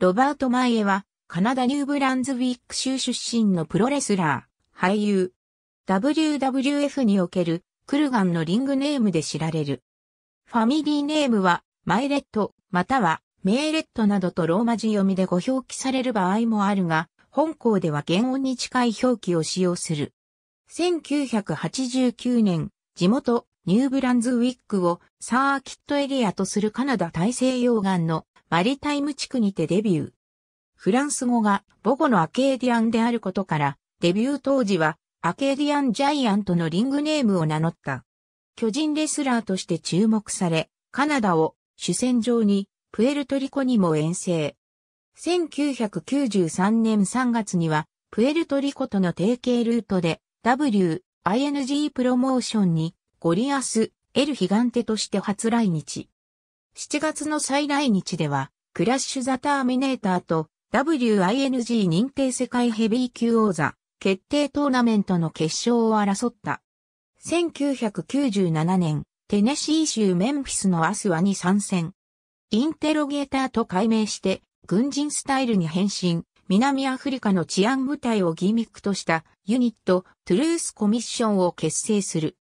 ロバート・マイエは、カナダ・ニューブランズウィック州出身のプロレスラー、俳優。WWF における、クルガンのリングネームで知られる。ファミリーネームは、マイレット、または、メーレットなどとローマ字読みでご表記される場合もあるが、本校では原音に近い表記を使用する。1989年、地元、ニューブランズウィックをサーキットエリアとするカナダ大西洋岸のマリタイム地区にてデビュー。フランス語が母語のアケーディアンであることから、デビュー当時はアケーディアンジャイアントのリングネームを名乗った。巨人レスラーとして注目され、カナダを主戦場にプエルトリコにも遠征。1993年3月にはプエルトリコとの提携ルートで WING プロモーションにゴリアス・エル・ヒガンテとして初来日。7月の再来日では、クラッシュ・ザ・ターミネーターと WING 認定世界ヘビー級王座決定トーナメントの決勝を争った。1997年、テネシー州メンフィスのアスワに参戦。インテロゲーターと改名して、軍人スタイルに変身、南アフリカの治安部隊をギミックとしたユニット、トゥルースコミッションを結成する。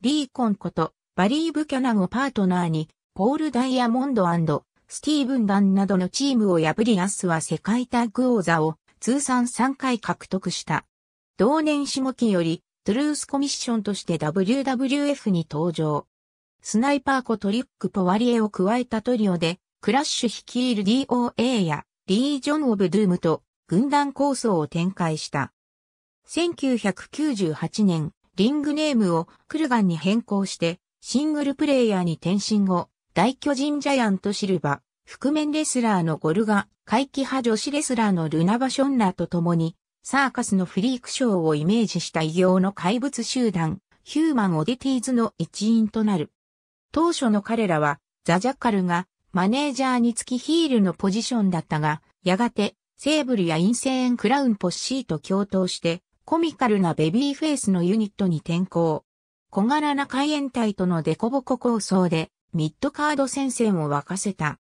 リーコンこと、バリー・ブキャナンをパートナーに、ポール・ダイヤモンドスティーブン・ダンなどのチームを破りアスは世界タッグ王座を通算3回獲得した。同年下期よりトゥルースコミッションとして WWF に登場。スナイパーコトリック・ポワリエを加えたトリオで、クラッシュ率いる DOA やリージョン・オブ・ドゥームと軍団構想を展開した。1998年、リングネームをクルガンに変更して、シングルプレイヤーに転身後、大巨人ジャイアントシルバ、覆面レスラーのゴルガ、怪奇派女子レスラーのルナバションナと共に、サーカスのフリークショーをイメージした異形の怪物集団、ヒューマン・オディティーズの一員となる。当初の彼らは、ザ・ジャッカルがマネージャーにつきヒールのポジションだったが、やがて、セーブルやインセーン・クラウン・ポッシーと共闘して、コミカルなベビーフェイスのユニットに転向。小柄な海援隊とのデコボコ構想で、ミッドカード戦線を沸かせた。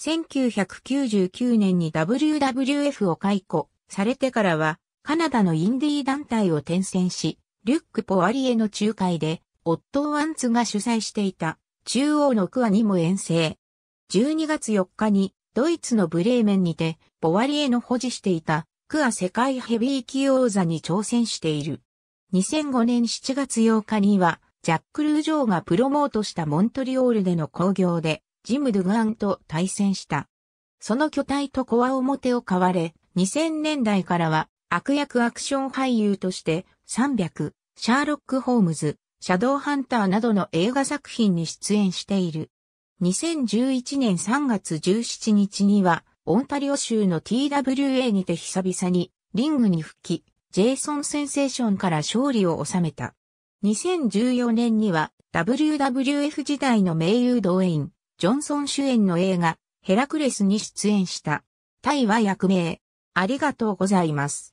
1999年に WWF を解雇されてからは、カナダのインディー団体を転戦し、リュック・ポアリエの仲介で、オットー・ワンツが主催していた中央のクアにも遠征。12月4日にドイツのブレーメンにて、ポワリエの保持していたクア世界ヘビー級王座に挑戦している。2005年7月8日には、ジャック・ルージョーがプロモートしたモントリオールでの興行で、ジム・ドゥガンと対戦した。その巨体とコア表を買われ、2000年代からは悪役アクション俳優として300、シャーロック・ホームズ、シャドウハンターなどの映画作品に出演している。2011年3月17日には、オンタリオ州の TWA にて久々にリングに復帰、ジェイソン・センセーションから勝利を収めた。2014年には WWF 時代の名優ドウェイン、ジョンソン主演の映画、ヘラクレスに出演した。タイは役名。ありがとうございます。